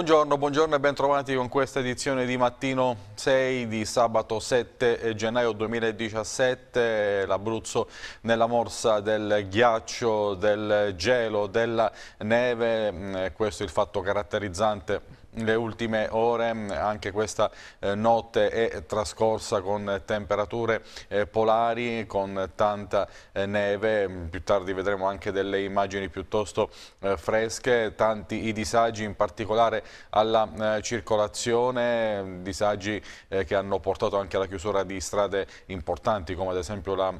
Buongiorno, buongiorno e bentrovati con questa edizione di mattino 6 di sabato 7 gennaio 2017. L'Abruzzo nella morsa del ghiaccio, del gelo, della neve, mm, questo è il fatto caratterizzante le ultime ore, anche questa eh, notte è trascorsa con temperature eh, polari, con tanta eh, neve, più tardi vedremo anche delle immagini piuttosto eh, fresche, tanti i disagi in particolare alla eh, circolazione, disagi eh, che hanno portato anche alla chiusura di strade importanti come ad esempio la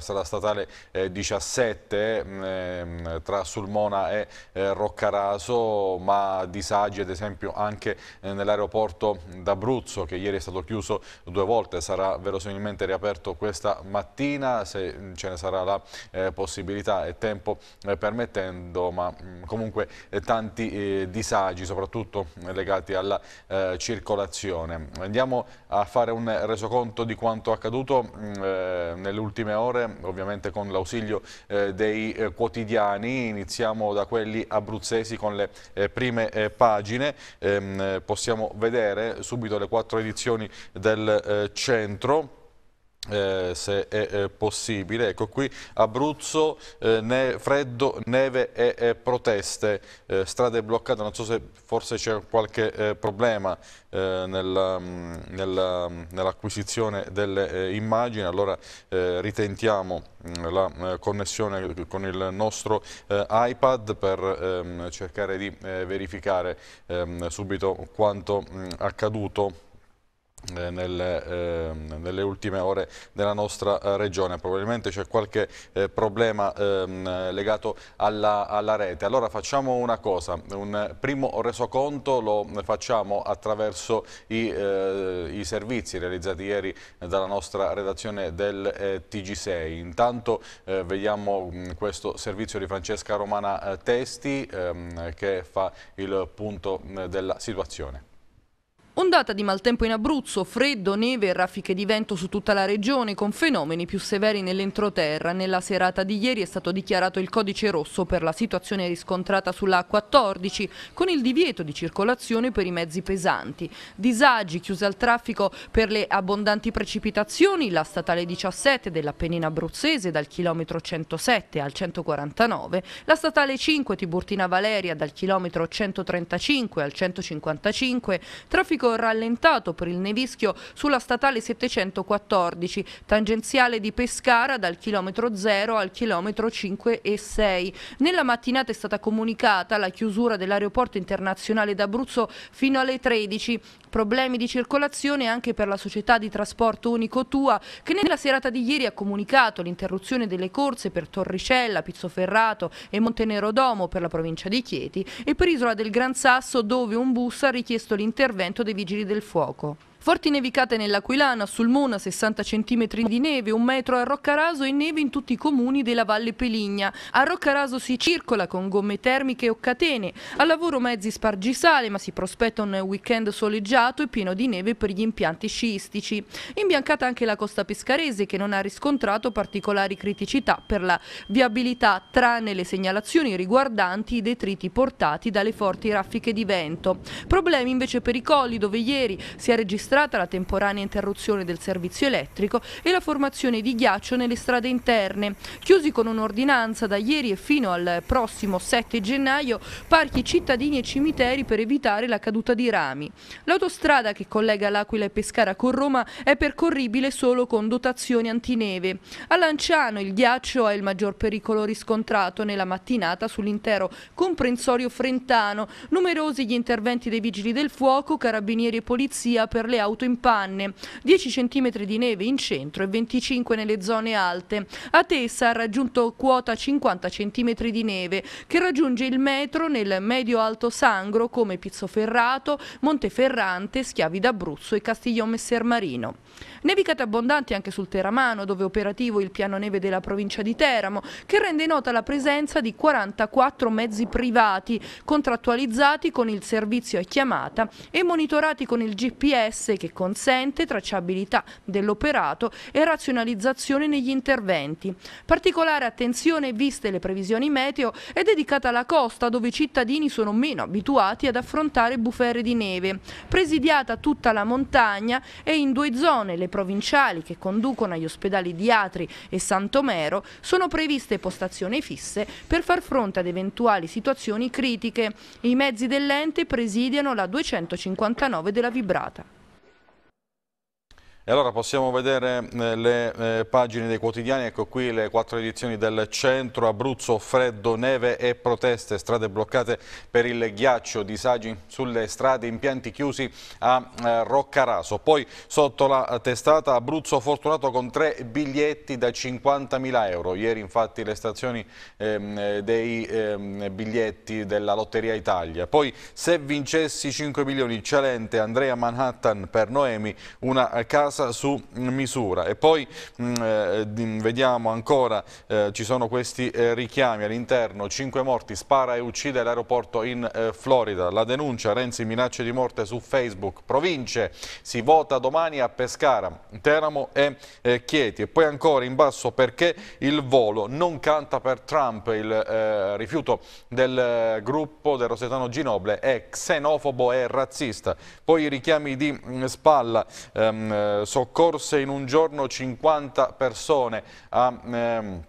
strada statale 17 ehm, tra Sulmona e Roccaraso, ma disagi ad esempio anche eh, nell'aeroporto d'Abruzzo che ieri è stato chiuso due volte, sarà verosimilmente riaperto questa mattina se mm, ce ne sarà la eh, possibilità e tempo eh, permettendo, ma mm, comunque tanti disagi soprattutto legati alla circolazione. Andiamo a fare un resoconto di quanto accaduto mm, nelle ultime ore, ovviamente con l'ausilio dei quotidiani, iniziamo da quelli abruzzesi con le prime pagine, ehm, possiamo vedere subito le quattro edizioni del eh, centro eh, se è eh, possibile. Ecco qui Abruzzo, eh, ne freddo, neve e, e proteste, eh, strade bloccate, non so se forse c'è qualche eh, problema nella, eh, nella, mm, mm, nell'acquisizione delle immagini, allora ritentiamo mm, la connessione con il nostro iPad per ehm, cercare di verificare ehm, subito quanto mh, accaduto nelle, eh, ehm, nelle, ultime ore della nostra eh, regione. Probabilmente c'è qualche eh, problema ehm, legato alla, alla, rete. Allora facciamo una cosa, un primo resoconto lo facciamo attraverso i, eh, i servizi realizzati ieri dalla nostra redazione del eh, TG6. Intanto eh, vediamo mh, mm, questo servizio di Francesca Romana Testi ehm, che fa il punto mh, mm, della situazione. Ondata di maltempo in Abruzzo, freddo, neve e raffiche di vento su tutta la regione con fenomeni più severi nell'entroterra. Nella serata di ieri è stato dichiarato il codice rosso per la situazione riscontrata sulla A14 con il divieto di circolazione per i mezzi pesanti. Disagi chiuse al traffico per le abbondanti precipitazioni, la statale 17 dell'Appennina abruzzese dal chilometro 107 al 149, la statale 5 Tiburtina Valeria dal chilometro 135 al 155, traffico traffico rallentato per il nevischio sulla statale 714, tangenziale di Pescara dal chilometro 0 al chilometro 5 e 6. Nella mattinata è stata comunicata la chiusura dell'aeroporto internazionale d'Abruzzo fino alle 13. Problemi di circolazione anche per la società di trasporto Unico Tua che nella serata di ieri ha comunicato l'interruzione delle corse per Torricella, Pizzoferrato e Montenero Domo per la provincia di Chieti e per Isola del Gran Sasso dove un bus ha richiesto l'intervento dei dei vigili del fuoco. Forti nevicate nell'Aquilana, sul Mona 60 cm di neve, un metro a Roccaraso e neve in tutti i comuni della Valle Peligna. A Roccaraso si circola con gomme termiche o catene, al lavoro mezzi spargisale ma si prospetta un weekend soleggiato e pieno di neve per gli impianti sciistici. Imbiancata anche la costa pescarese che non ha riscontrato particolari criticità per la viabilità tranne le segnalazioni riguardanti i detriti portati dalle forti raffiche di vento. Problemi invece per i colli dove ieri si è registrato registrata la temporanea interruzione del servizio elettrico e la formazione di ghiaccio nelle strade interne. Chiusi con un'ordinanza da ieri e fino al prossimo 7 gennaio, parchi cittadini e cimiteri per evitare la caduta di rami. L'autostrada che collega l'Aquila e Pescara con Roma è percorribile solo con dotazioni antineve. A Lanciano il ghiaccio è il maggior pericolo riscontrato nella mattinata sull'intero comprensorio frentano. Numerosi gli interventi dei vigili del fuoco, carabinieri e polizia per le auto in panne, 10 cm di neve in centro e 25 nelle zone alte. A Tessa ha raggiunto quota 50 cm di neve, che raggiunge il metro nel medio-alto Sangro come Pizzoferrato, Monteferrante, Schiavi d'Abruzzo e Castiglione Sermarino. Nevicate abbondanti anche sul Teramano, dove è operativo il piano neve della provincia di Teramo, che rende nota la presenza di 44 mezzi privati, contrattualizzati con il servizio a chiamata e monitorati con il GPS che consente tracciabilità dell'operato e razionalizzazione negli interventi. Particolare attenzione, viste le previsioni meteo, è dedicata alla costa, dove i cittadini sono meno abituati ad affrontare bufere di neve, presidiata tutta la montagna e in due zone e le provinciali che conducono agli ospedali di Atri e Santomero sono previste postazioni fisse per far fronte ad eventuali situazioni critiche. I mezzi dell'ente presidiano la 259 della Vibrata. E allora possiamo vedere eh, le eh, pagine dei quotidiani, ecco qui le quattro edizioni del centro, Abruzzo, freddo, neve e proteste, strade bloccate per il ghiaccio, disagi sulle strade, impianti chiusi a eh, Roccaraso. Poi sotto la testata Abruzzo fortunato con tre biglietti da 50.000 euro, ieri infatti le stazioni ehm, dei ehm, biglietti della Lotteria Italia. Poi se vincessi 5 milioni, Celente, Andrea Manhattan per Noemi, una casa casa su misura. E poi mh, mm, eh, vediamo ancora, eh, ci sono questi eh, richiami all'interno, 5 morti, spara e uccide l'aeroporto in eh, Florida. La denuncia, Renzi minacce di morte su Facebook, province, si vota domani a Pescara, Teramo e eh, Chieti. E poi ancora in basso perché il volo non canta per Trump, il eh, rifiuto del gruppo del Rosetano Ginoble è xenofobo e razzista. Poi i richiami di mh, mm, spalla. Ehm, soccorse in un giorno 50 persone a... Ehm,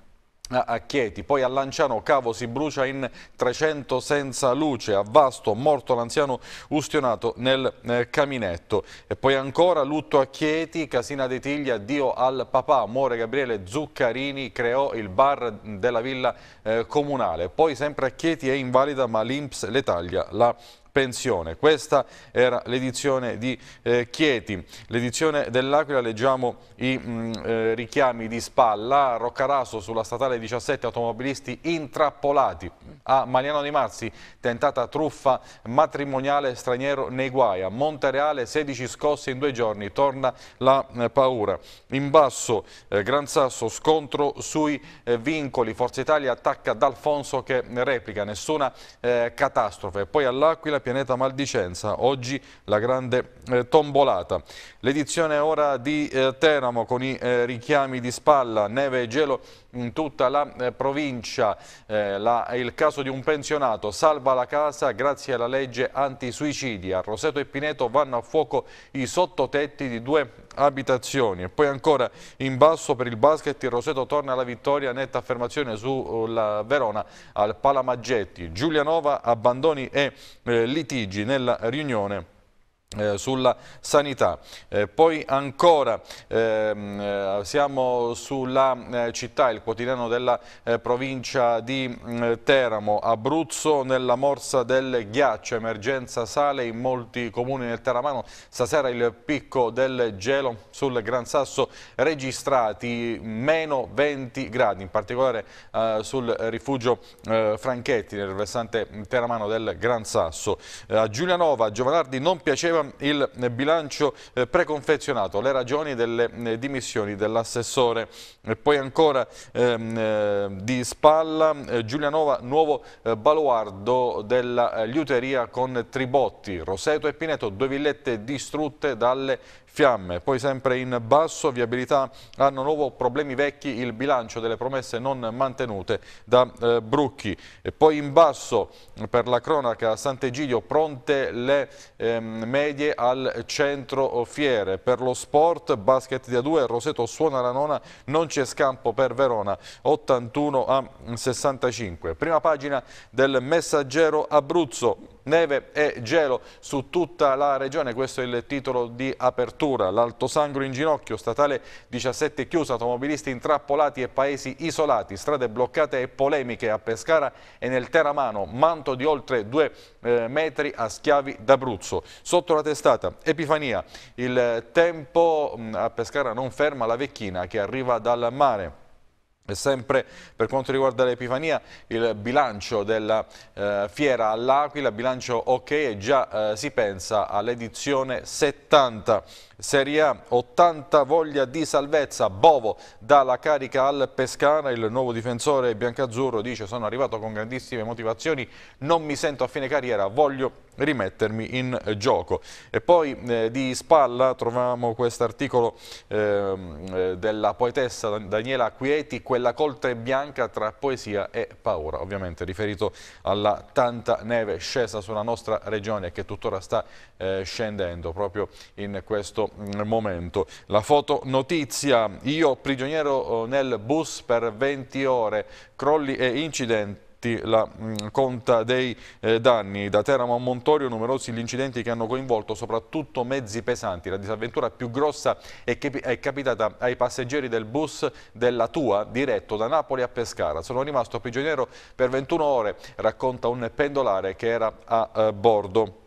a Chieti, poi a Lanciano Cavo si brucia in 300 senza luce, a Vasto morto l'anziano ustionato nel eh, caminetto e poi ancora lutto a Chieti, Casina dei Tigli, addio al papà, muore Gabriele Zuccarini, creò il bar della villa eh, comunale, poi sempre a Chieti è invalida ma l'Inps le taglia la pensione. Questa era l'edizione di eh, Chieti. L'edizione dell'Aquila leggiamo i mh, mm, eh, richiami di spalla. Roccaraso sulla statale 17 automobilisti intrappolati. A Mariano Di Marzi tentata truffa matrimoniale straniero nei guai. A Montereale 16 scosse in due giorni. Torna la eh, paura. In basso eh, Gran Sasso scontro sui eh, vincoli. Forza Italia attacca D'Alfonso che replica. Nessuna eh, catastrofe. Poi all'Aquila Pianeta Maldicenza, oggi la grande eh, tombolata. L'edizione ora di eh, Teramo con i eh, richiami di spalla, neve e gelo in tutta la eh, provincia. Eh, la, il caso di un pensionato, salva la casa grazie alla legge antisuicidi. A Roseto e Pineto vanno a fuoco i sottotetti di due abitazioni. E poi ancora in basso per il basket il Roseto torna alla vittoria, netta affermazione sulla Verona al Palamaggetti. Giulianova abbandoni e eh, litigi nella riunione eh, sulla sanità. Eh, poi ancora ehm, eh, siamo sulla eh, città, il quotidiano della eh, provincia di mm, Teramo, Abruzzo nella morsa del ghiaccio, emergenza sale in molti comuni nel Teramano, stasera il picco del gelo sul Gran Sasso registrati meno 20 gradi, in particolare eh, sul rifugio Franchetti nel versante Teramano del Gran Sasso. a Giulianova, a Giovanardi non piacevano il bilancio eh, preconfezionato, le ragioni delle eh, dimissioni dell'assessore. Poi ancora ehm, eh, di spalla Giulianova, nuovo baluardo della liuteria con Tribotti, Roseto e Pineto, due villette distrutte dalle fiamme. Poi sempre in basso, viabilità hanno nuovo problemi vecchi, il bilancio delle promesse non mantenute da eh, Brucchi. E poi in basso, per la cronaca, Sant'Egidio pronte le eh, medie al centro fiere. Per lo sport, basket di A2, Roseto suona la nona, non c'è scampo per Verona, 81 a 65. Prima pagina del messaggero Abruzzo. Neve e gelo su tutta la regione, questo è il titolo di apertura. L'Alto Sangro in ginocchio, statale 17 chiusa, automobilisti intrappolati e paesi isolati, strade bloccate e polemiche a Pescara e nel Teramano, manto di oltre 2 eh, metri a Schiavi d'Abruzzo. Sotto la testata Epifania, il tempo mm, a Pescara non ferma la vecchina che arriva dal mare. E sempre per quanto riguarda l'Epifania, il bilancio della eh, fiera all'Aquila, bilancio ok, e già eh, si pensa all'edizione 70. Serie A, 80 voglia di salvezza, Bovo dà la carica al Pescara, il nuovo difensore biancazzurro dice sono arrivato con grandissime motivazioni, non mi sento a fine carriera, voglio rimettermi in gioco. E poi eh, di spalla troviamo questo quest'articolo ehm, eh, della poetessa Daniela Quieti, quella coltre bianca tra poesia e paura, ovviamente riferito alla tanta neve scesa sulla nostra regione che tuttora sta eh, scendendo proprio in questo mm, momento. La fotonotizia, io prigioniero eh, nel bus per 20 ore, crolli e incidenti tutti la mm, conta dei eh, danni. Da Teramo a Montorio numerosi gli incidenti che hanno coinvolto soprattutto mezzi pesanti. La disavventura più grossa è, capitata ai passeggeri del bus della Tua diretto da Napoli a Pescara. Sono rimasto prigioniero per 21 ore, racconta un pendolare che era a eh, bordo.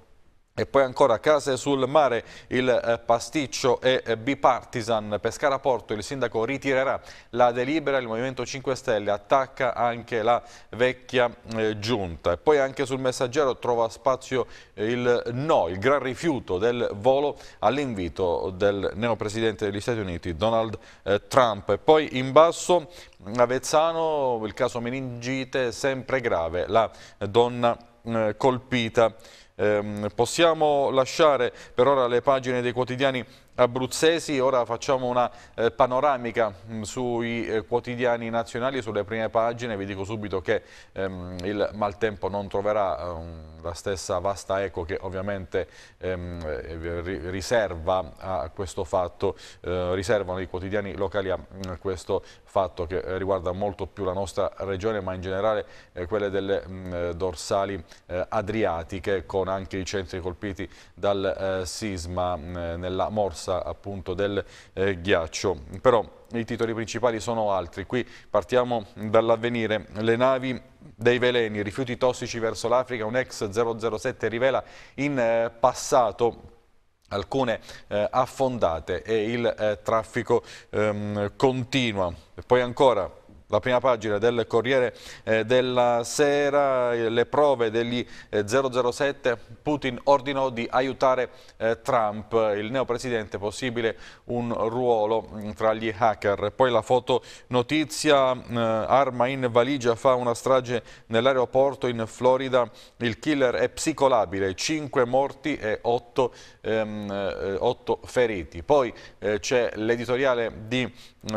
E poi ancora Case sul mare, il eh, pasticcio è eh, bipartisan. Pescara Porto, il sindaco ritirerà la delibera, il Movimento 5 Stelle attacca anche la vecchia eh, giunta. E poi anche sul messaggero trova spazio eh, il no, il gran rifiuto del volo all'invito del neopresidente degli Stati Uniti, Donald eh, Trump. E poi in basso mm, Avezzano, il caso meningite sempre grave, la donna eh, colpita. Ehm, possiamo lasciare per ora le pagine dei quotidiani abruzzesi. Ora facciamo una eh, panoramica mh, mm, sui eh, quotidiani nazionali, sulle prime pagine. Vi dico subito che ehm, il maltempo non troverà ehm, la stessa vasta eco che ovviamente ehm, eh, ri riserva a questo fatto, eh, riservano i quotidiani locali a mh, mm, questo fatto che eh, riguarda molto più la nostra regione, ma in generale eh, quelle delle mh, mm, dorsali adriatiche con anche i centri colpiti dal sisma nella morsa messa appunto del eh, ghiaccio. Però i titoli principali sono altri. Qui partiamo dall'avvenire. Le navi dei veleni, rifiuti tossici verso l'Africa, un ex 007 rivela in eh, passato alcune eh, affondate e il eh, traffico ehm, continua. E poi ancora la prima pagina del Corriere eh, della Sera, eh, le prove degli 007, eh, Putin ordinò di aiutare Trump, il neopresidente possibile un ruolo mm, tra gli hacker. Poi la fotonotizia, arma in valigia fa una strage nell'aeroporto in Florida, il killer è psicolabile, 5 morti e 8, ehm, 8 feriti. Poi eh, c'è l'editoriale di eh,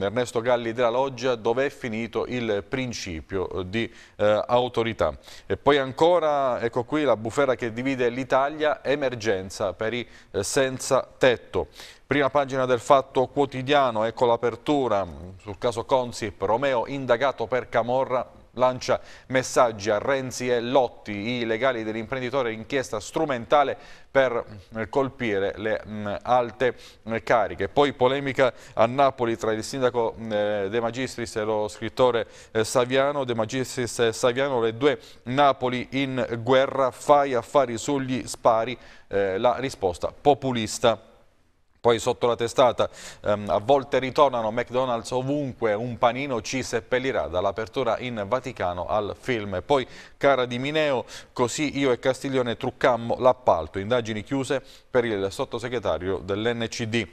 Ernesto Galli della Loggia, Foggia dove è finito il principio di eh, autorità. E poi ancora, ecco qui la bufera che divide l'Italia, emergenza per i eh, senza tetto. Prima pagina del Fatto Quotidiano, ecco l'apertura sul caso Consip, Romeo indagato per Camorra Lancia messaggi a Renzi e Lotti, i legali dell'imprenditore inchiesta strumentale per mm, colpire le mm, alte mm, cariche. Poi polemica a Napoli tra il sindaco eh, De Magistris e lo scrittore eh, Saviano, De Magistris e Saviano, le due Napoli in guerra, fai affari sugli spari, eh, la risposta populista poi sotto la testata ehm, a volte ritornano McDonald's ovunque, un panino ci seppellirà dall'apertura in Vaticano al film. Poi cara di Mineo, così io e Castiglione truccammo l'appalto, indagini chiuse per il sottosegretario dell'NCD.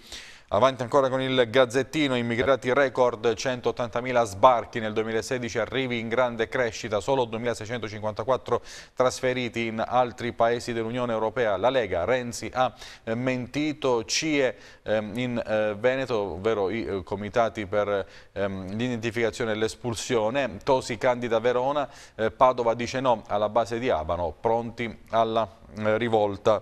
Avanti ancora con il Gazzettino, immigrati record, 180.000 sbarchi nel 2016, arrivi in grande crescita, solo 2.654 trasferiti in altri paesi dell'Unione Europea. La Lega, Renzi ha eh, mentito, CIE ehm, in eh, Veneto, ovvero i eh, comitati per ehm, l'identificazione e l'espulsione, Tosi candida Verona, Padova dice no alla base di Abano, pronti alla rivolta.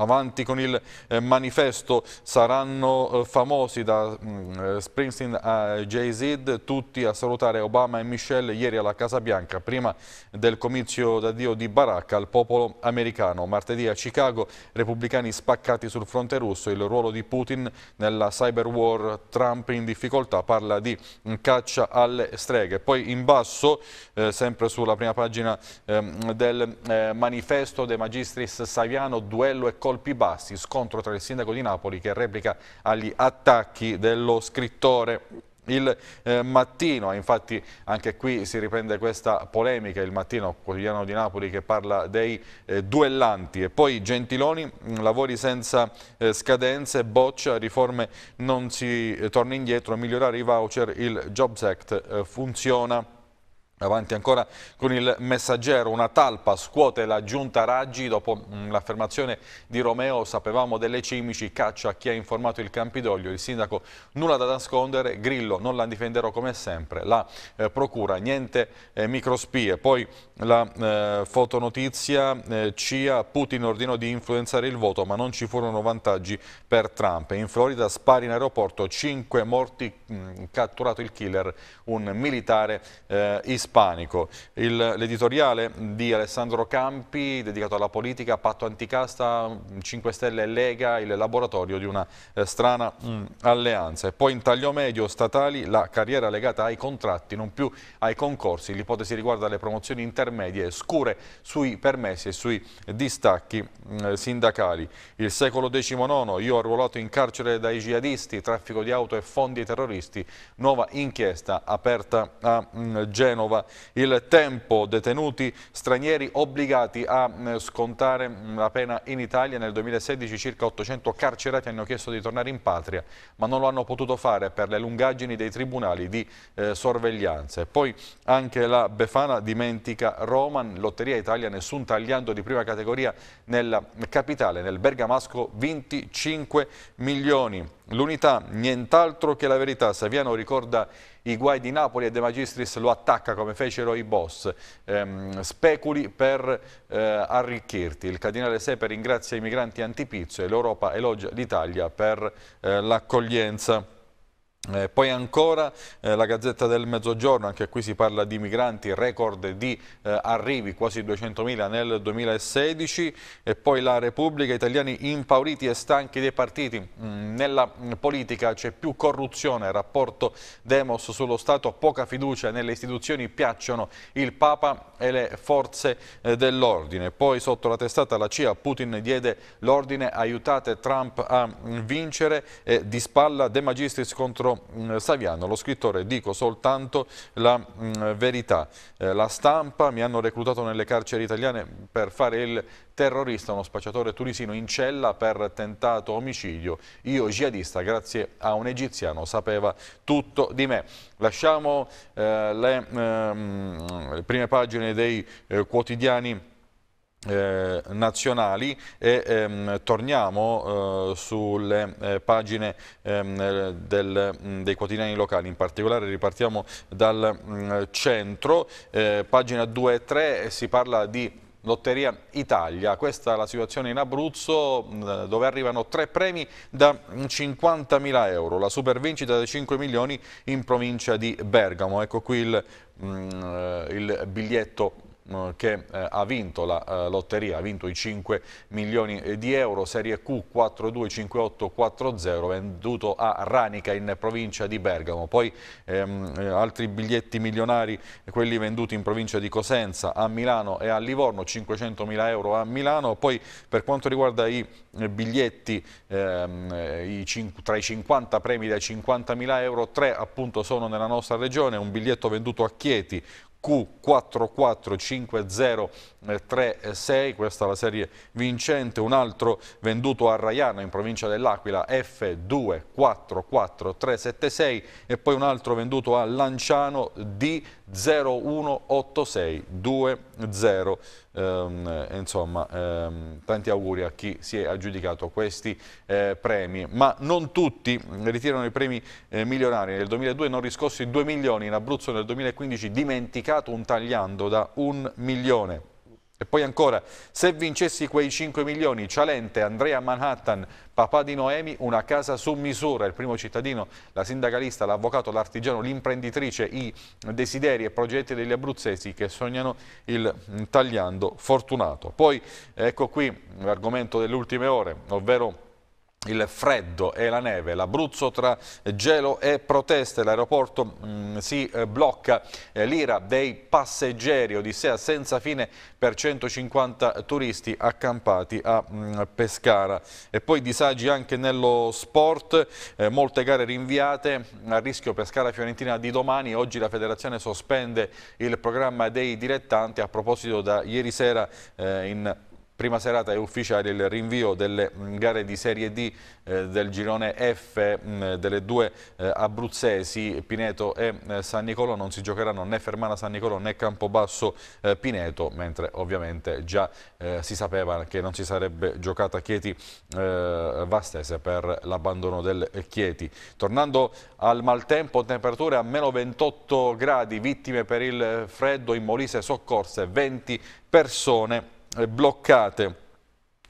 Avanti con il eh, manifesto, saranno eh, famosi da mh, mm, eh, Springsteen a Jay-Z, tutti a salutare Obama e Michelle ieri alla Casa Bianca, prima del comizio d'addio di Baracca al popolo americano. Martedì a Chicago, repubblicani spaccati sul fronte russo, il ruolo di Putin nella cyber war, Trump in difficoltà, parla di mh, caccia alle streghe. Poi in basso, eh, sempre sulla prima pagina ehm, del eh, manifesto, De Magistris Saviano, duello e colpi bassi, scontro tra il sindaco di Napoli che replica agli attacchi dello scrittore. Il eh, mattino, infatti anche qui si riprende questa polemica, il mattino quotidiano di Napoli che parla dei eh, duellanti e poi Gentiloni, mm, lavori senza eh, scadenze, boccia, riforme non si eh, torna indietro, migliorare i voucher, il Jobs Act eh, funziona. Avanti ancora con il messaggero, una talpa scuote la giunta Raggi dopo mm, l'affermazione di Romeo, sapevamo delle cimici, caccia a chi ha informato il Campidoglio, il sindaco nulla da nascondere, Grillo non la difenderò come sempre, la eh, procura niente eh, microspie, poi la eh, fotonotizia eh, CIA, Putin ordinò di influenzare il voto ma non ci furono vantaggi per Trump, in Florida spari in aeroporto, 5 morti, mh, mm, catturato il killer, un militare eh, ispanico ispanico. l'editoriale di Alessandro Campi, dedicato alla politica, patto anticasta, 5 Stelle e Lega, il laboratorio di una eh, strana mh, mm, alleanza. E poi in taglio medio statali la carriera legata ai contratti, non più ai concorsi. L'ipotesi riguarda le promozioni intermedie scure sui permessi e sui distacchi mh, mm, sindacali. Il secolo XIX, io arruolato in carcere dai jihadisti, traffico di auto e fondi ai terroristi, nuova inchiesta aperta a mh, mm, Genova vola il tempo. Detenuti stranieri obbligati a mm, scontare mm, la pena in Italia. Nel 2016 circa 800 carcerati hanno chiesto di tornare in patria, ma non lo hanno potuto fare per le lungaggini dei tribunali di eh, sorveglianza. E poi anche la Befana dimentica Roman, Lotteria Italia, nessun tagliando di prima categoria nella capitale, nel Bergamasco 25 milioni. L'unità, nient'altro che la verità. Saviano ricorda i guai di Napoli e De Magistris lo attacca come fecero i boss. Ehm, speculi per eh, arricchirti. Il cardinale Sepe ringrazia i migranti antipizio e l'Europa elogia l'Italia per eh, l'accoglienza. Eh, poi ancora eh, la Gazzetta del Mezzogiorno, anche qui si parla di migranti, record di eh, arrivi, quasi 200.000 nel 2016 e poi la Repubblica, italiani impauriti e stanchi dei partiti, mm, nella mm, politica c'è più corruzione, rapporto Demos sullo Stato, poca fiducia nelle istituzioni, piacciono il Papa e le forze eh, dell'ordine. Poi sotto la testata la CIA Putin diede l'ordine aiutate Trump a mm, vincere, di spalla De Magistris contro Mm, Saviano, lo scrittore dico soltanto la mm, verità, eh, la stampa mi hanno reclutato nelle carceri italiane per fare il terrorista, uno spacciatore tunisino in cella per tentato omicidio. Io, jihadista, grazie a un egiziano, sapeva tutto di me. Lasciamo eh, le, eh, le prime pagine dei eh, quotidiani eh, nazionali e ehm, torniamo eh, sulle eh, pagine ehm, del, mm, dei quotidiani locali, in particolare ripartiamo dal mh, mm, centro, eh, pagina 2 e 3 si parla di Lotteria Italia, questa è la situazione in Abruzzo mm, dove arrivano tre premi da 50.000 euro, la supervincita da 5 milioni in provincia di Bergamo, ecco qui il, eh, il biglietto eh, che eh, ha vinto la eh, lotteria, ha vinto i 5 milioni di euro, serie Q 425840 venduto a Ranica in provincia di Bergamo, poi ehm, altri biglietti milionari, quelli venduti in provincia di Cosenza, a Milano e a Livorno, 500 mila euro a Milano, poi per quanto riguarda i biglietti ehm, i tra i 50 premi da 50 mila euro, tre appunto sono nella nostra regione, un biglietto venduto a Chieti, Q4450336, questa è la serie vincente, un altro venduto a Raiano in provincia dell'Aquila F244376 e poi un altro venduto a Lanciano D 0186220. Ehm, insomma, ehm, tanti auguri a chi si è aggiudicato questi eh, premi. Ma non tutti ritirano i premi eh, milionari. Nel 2002 non riscossi 2 milioni, in Abruzzo nel 2015 dimenticato un tagliando da un milione. E poi ancora, se vincessi quei 5 milioni, Cialente, Andrea Manhattan, papà di Noemi, una casa su misura, il primo cittadino, la sindacalista, l'avvocato, l'artigiano, l'imprenditrice, i desideri e progetti degli abruzzesi che sognano il tagliando fortunato. Poi ecco qui l'argomento delle ultime ore, ovvero il freddo e la neve, l'Abruzzo tra gelo e proteste, l'aeroporto mm, si eh, blocca, eh, l'ira dei passeggeri, Odissea senza fine per 150 turisti accampati a mm, Pescara. E poi disagi anche nello sport, eh, molte gare rinviate, a rischio Pescara-Fiorentina di domani, oggi la federazione sospende il programma dei dilettanti, a proposito da ieri sera in prima serata è ufficiale il rinvio delle mm, gare di Serie D eh, del girone F mh, mm, delle due eh, abruzzesi Pineto e eh, San Nicolò non si giocheranno né Fermana San Nicolò né Campobasso eh, Pineto mentre ovviamente già eh, si sapeva che non si sarebbe giocata Chieti eh, Vastese per l'abbandono del Chieti tornando al maltempo temperature a meno 28 gradi vittime per il freddo in Molise soccorse 20 persone eh, bloccate.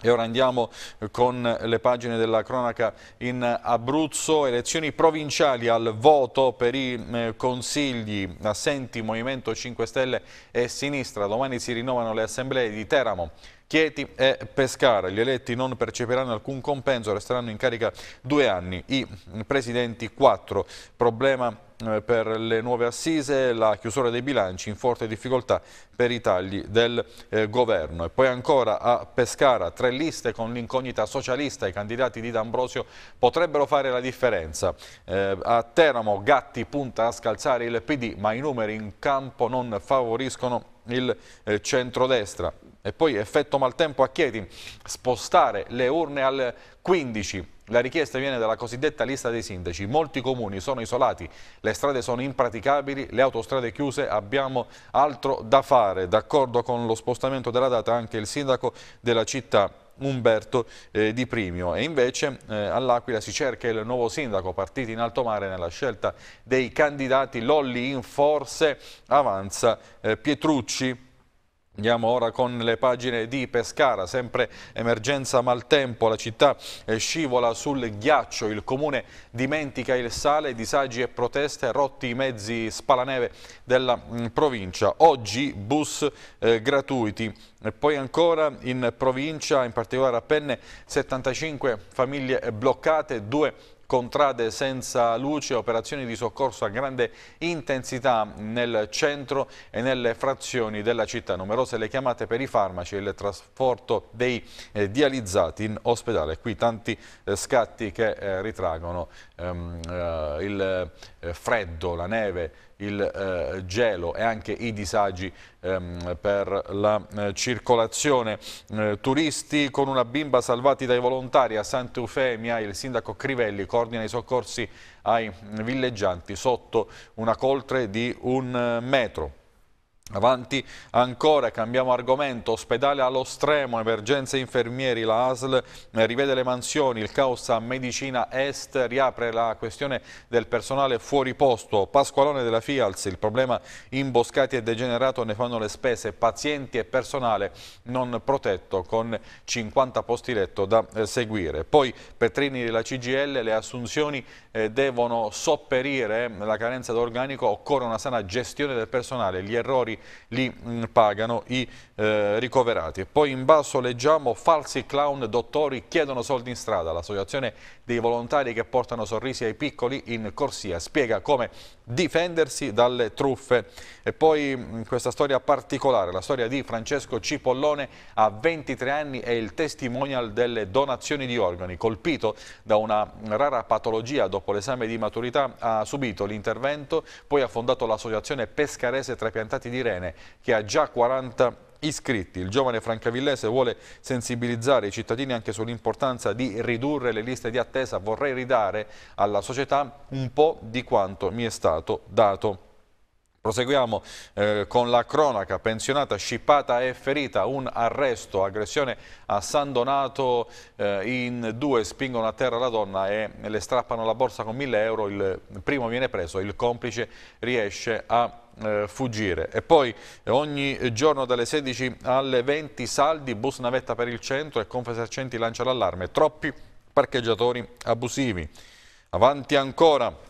E ora andiamo eh, con le pagine della cronaca in Abruzzo, elezioni provinciali al voto per i eh, consigli assenti Movimento 5 Stelle e Sinistra. Domani si rinnovano le assemblee di Teramo, Chieti e Pescara. Gli eletti non percepiranno alcun compenso, resteranno in carica due anni, i presidenti quattro. Problema eh, per le nuove assise, la chiusura dei bilanci in forte difficoltà per i tagli del eh, governo. E poi ancora a Pescara, tre liste con l'incognita socialista, i candidati di D'Ambrosio potrebbero fare la differenza. Eh, a Teramo Gatti punta a scalzare il PD, ma i numeri in campo non favoriscono il eh, centrodestra. E poi effetto maltempo a Chieti, spostare le urne al 15. La richiesta viene dalla cosiddetta lista dei sindaci. Molti comuni sono isolati, le strade sono impraticabili, le autostrade chiuse, abbiamo altro da fare. D'accordo con lo spostamento della data anche il sindaco della città Umberto eh, Di Primio e invece eh, all'Aquila si cerca il nuovo sindaco partiti in alto mare nella scelta dei candidati Lolli in forze avanza eh, Pietrucci Andiamo ora con le pagine di Pescara, sempre emergenza maltempo, la città eh, scivola sul ghiaccio, il comune dimentica il sale, disagi e proteste, rotti i mezzi spalaneve della mm, provincia. Oggi bus eh, gratuiti, e poi ancora in provincia, in particolare a Penne, 75 famiglie bloccate, due contrade senza luce, operazioni di soccorso a grande intensità nel centro e nelle frazioni della città. Numerose le chiamate per i farmaci e il trasporto dei eh, dializzati in ospedale. Qui tanti eh, scatti che eh, ritraggono ehm, eh, il eh, freddo, la neve, il eh, gelo e anche i disagi ehm, per la eh, circolazione. Eh, turisti con una bimba salvati dai volontari a Sant'Eufemia, il sindaco Crivelli coordina i soccorsi ai villeggianti sotto una coltre di un eh, metro. Avanti ancora, cambiamo argomento, ospedale allo stremo, emergenze infermieri, la ASL rivede le mansioni, il caos a medicina est riapre la questione del personale fuori posto, Pasqualone della Fials, il problema imboscati e degenerato ne fanno le spese, pazienti e personale non protetto con 50 posti letto da eh, seguire. Poi Petrini della CGL, le assunzioni eh, devono sopperire la carenza d'organico, occorre una sana gestione del personale, gli errori li mh, mm, pagano i eh, ricoverati. Poi in basso leggiamo falsi clown dottori chiedono soldi in strada. L'associazione dei volontari che portano sorrisi ai piccoli in corsia spiega come difendersi dalle truffe. E poi mh, mm, questa storia particolare, la storia di Francesco Cipollone a 23 anni è il testimonial delle donazioni di organi. Colpito da una rara patologia dopo l'esame di maturità ha subito l'intervento, poi ha fondato l'associazione pescarese Trapiantati di Re Irene che ha già 40 iscritti. Il giovane francavillese vuole sensibilizzare i cittadini anche sull'importanza di ridurre le liste di attesa. Vorrei ridare alla società un po' di quanto mi è stato dato. Proseguiamo eh, con la cronaca, pensionata scippata e ferita, un arresto, aggressione a San Donato, eh, in due spingono a terra la donna e le strappano la borsa con 1000 euro, il primo viene preso, il complice riesce a eh, fuggire. E poi eh, ogni giorno dalle 16 alle 20 saldi, bus navetta per il centro e Confesercenti lancia l'allarme. Troppi parcheggiatori abusivi. Avanti ancora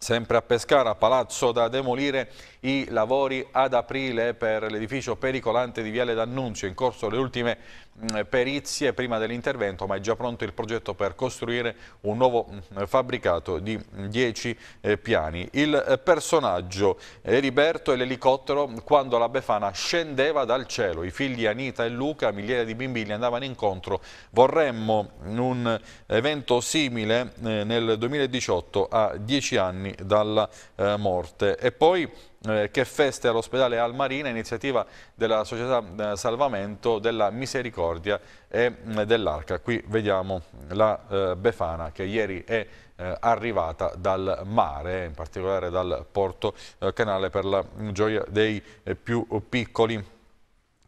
Sempre a Pescara, palazzo da demolire, i lavori ad aprile per l'edificio pericolante di Viale D'Annunzio, in corso le ultime Mm, perizie prima dell'intervento, ma è già pronto il progetto per costruire un nuovo mm, fabbricato di 10 mm, eh, piani. Il eh, personaggio Eriberto eh, e l'elicottero quando la Befana scendeva dal cielo. I figli Anita e Luca, migliaia di bimbi gli andavano incontro. Vorremmo un evento simile nel 2018 a 10 anni dalla morte. E poi eh, che feste all'ospedale Almarina, iniziativa della società eh, Salvamento della Misericordia e mm, dell'Arca. Qui vediamo la eh, Befana che ieri è eh, arrivata dal mare, in particolare dal porto eh, canale per la gioia dei più piccoli.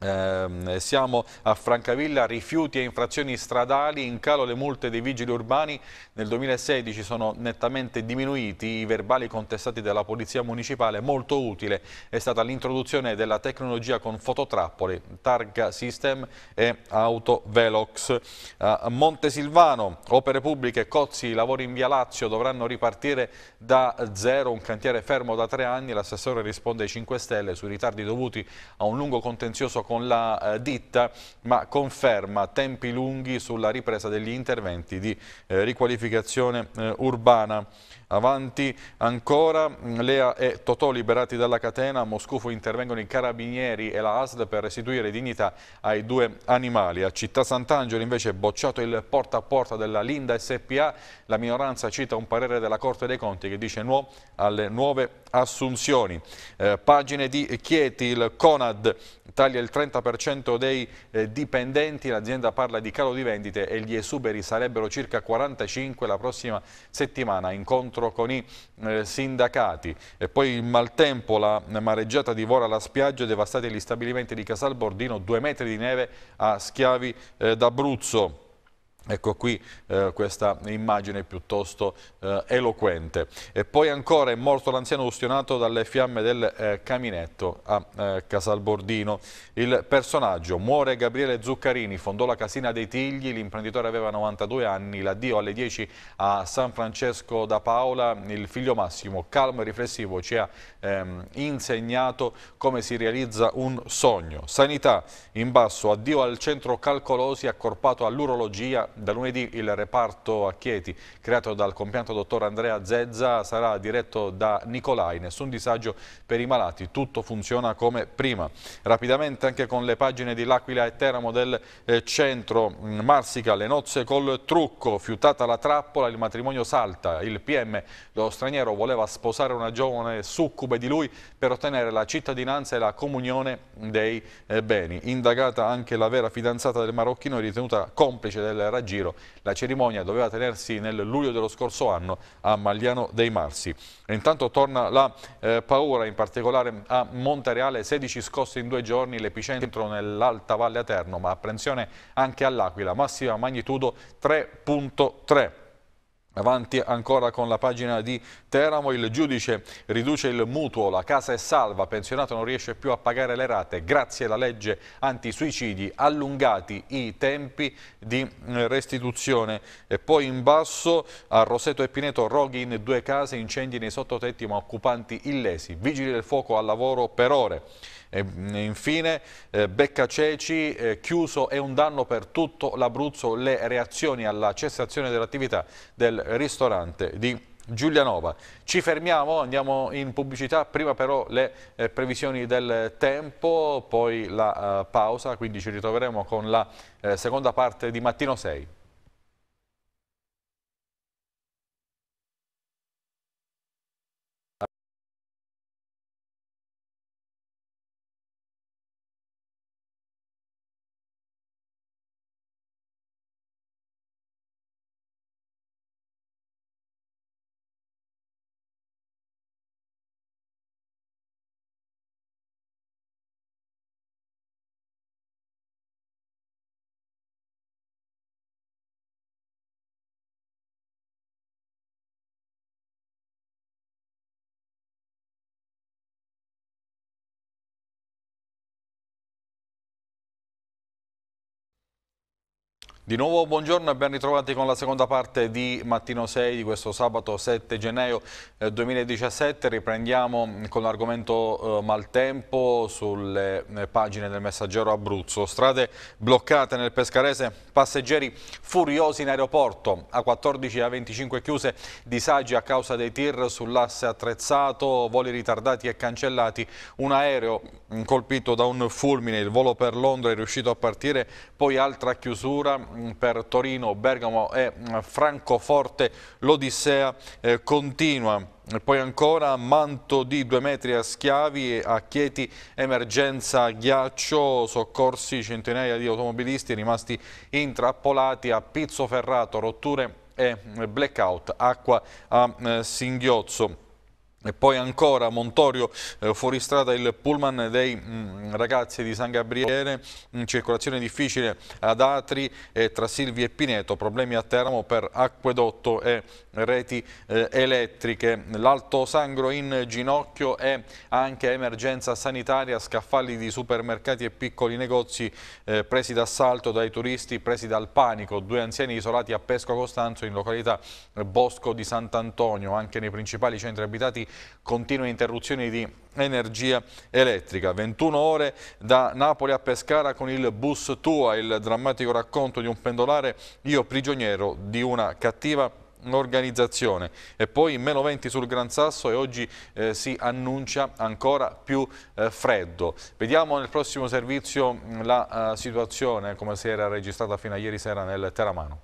Eh, siamo a Francavilla, rifiuti e infrazioni stradali, in calo le multe dei vigili urbani, nel 2016 sono nettamente diminuiti i verbali contestati dalla Polizia Municipale, molto utile è stata l'introduzione della tecnologia con fototrappole, targa system e autovelox. A Montesilvano, opere pubbliche, Cozzi, i lavori in Via Lazio dovranno ripartire da zero, un cantiere fermo da tre anni, l'assessore risponde ai 5 Stelle sui ritardi dovuti a un lungo contenzioso con la eh, ditta, ma conferma tempi lunghi sulla ripresa degli interventi di eh, riqualificazione eh, urbana. Avanti ancora, Lea e Totò liberati dalla catena, a Moscufo intervengono i carabinieri e la ASL per restituire dignità ai due animali. A Città Sant'Angelo invece è bocciato il porta a porta della Linda SPA, la minoranza cita un parere della Corte dei Conti che dice no alle nuove assunzioni. Eh, pagine di Chieti, il Conad taglia il 30% dei eh, dipendenti, l'azienda parla di calo di vendite e gli esuberi sarebbero circa 45 la prossima settimana, incontro scontro con i eh, sindacati. E poi il maltempo, la mareggiata divora la spiaggia, devastati gli stabilimenti di Casal Bordino, due metri di neve a Schiavi eh, d'Abruzzo. Ecco qui eh, questa immagine piuttosto eh, eloquente. E poi ancora è morto l'anziano ustionato dalle fiamme del eh, caminetto a eh, Casalbordino. Il personaggio muore Gabriele Zuccarini, fondò la casina dei Tigli, l'imprenditore aveva 92 anni, l'addio alle 10 a San Francesco da Paola, il figlio Massimo, calmo e riflessivo, ci ha ehm, insegnato come si realizza un sogno. Sanità in basso, addio al centro calcolosi accorpato all'urologia da lunedì il reparto a Chieti, creato dal compianto dottor Andrea Zezza, sarà diretto da Nicolai. Nessun disagio per i malati, tutto funziona come prima. Rapidamente anche con le pagine di L'Aquila e Teramo del eh, centro mm, Marsica, le nozze col trucco, fiutata la trappola, il matrimonio salta. Il PM, lo straniero, voleva sposare una giovane succube di lui per ottenere la cittadinanza e la comunione dei eh, beni. Indagata anche la vera fidanzata del marocchino, ritenuta complice del raggio a giro. La cerimonia doveva tenersi nel luglio dello scorso anno a Magliano dei Marsi. E intanto torna la eh, paura, in particolare a Montareale, 16 scosse in due giorni, l'epicentro nell'Alta Valle Aterno, ma apprensione anche all'Aquila, massima magnitudo 3.3. Avanti ancora con la pagina di Teramo, il giudice riduce il mutuo, la casa è salva, pensionato non riesce più a pagare le rate, grazie alla legge antisuicidi allungati i tempi di mm, restituzione. E poi in basso a Roseto e Pineto roghi in due case, incendi nei sottotetti ma occupanti illesi, vigili del fuoco al lavoro per ore. E, infine eh, Ceci eh, chiuso è un danno per tutto l'Abruzzo, le reazioni alla cessazione dell'attività del ristorante di Giulianova. Ci fermiamo, andiamo in pubblicità, prima però le eh, previsioni del tempo, poi la eh, pausa, quindi ci ritroveremo con la eh, seconda parte di Mattino 6. Di nuovo buongiorno e ben ritrovati con la seconda parte di Mattino 6 di questo sabato 7 gennaio 2017. Eh, Riprendiamo mm, con l'argomento eh, maltempo sulle eh, pagine del messaggero Abruzzo. Strade bloccate nel Pescarese, passeggeri furiosi in aeroporto, a 14 e a 25 chiuse, disagi a causa dei tir sull'asse attrezzato, voli ritardati e cancellati, un aereo mm, colpito da un fulmine, il volo per Londra è riuscito a partire, poi altra chiusura per Torino, Bergamo e mm, Francoforte l'odissea eh, continua. Poi ancora manto di due metri a schiavi, a Chieti emergenza ghiaccio, soccorsi centinaia di automobilisti rimasti intrappolati a Pizzo Ferrato, rotture e mm, blackout, acqua a eh, singhiozzo. E poi ancora Montorio eh, fuoristrada il pullman dei mh, mm, ragazzi di San Gabriele, in circolazione difficile ad Atri e tra Silvi e Pineto, problemi a Teramo per acquedotto e reti eh, elettriche. L'Alto Sangro in ginocchio e anche emergenza sanitaria, scaffali di supermercati e piccoli negozi eh, presi d'assalto dai turisti, presi dal panico. Due anziani isolati a Pesco Costanzo in località eh, Bosco di Sant'Antonio, anche nei principali centri abitati continue interruzioni di energia elettrica. 21 ore da Napoli a Pescara con il bus Tua, il drammatico racconto di un pendolare, io prigioniero di una cattiva organizzazione e poi meno 20 sul Gran Sasso e oggi eh, si annuncia ancora più eh, freddo. Vediamo nel prossimo servizio mm, la uh, situazione come si era registrata fino a ieri sera nel Teramano.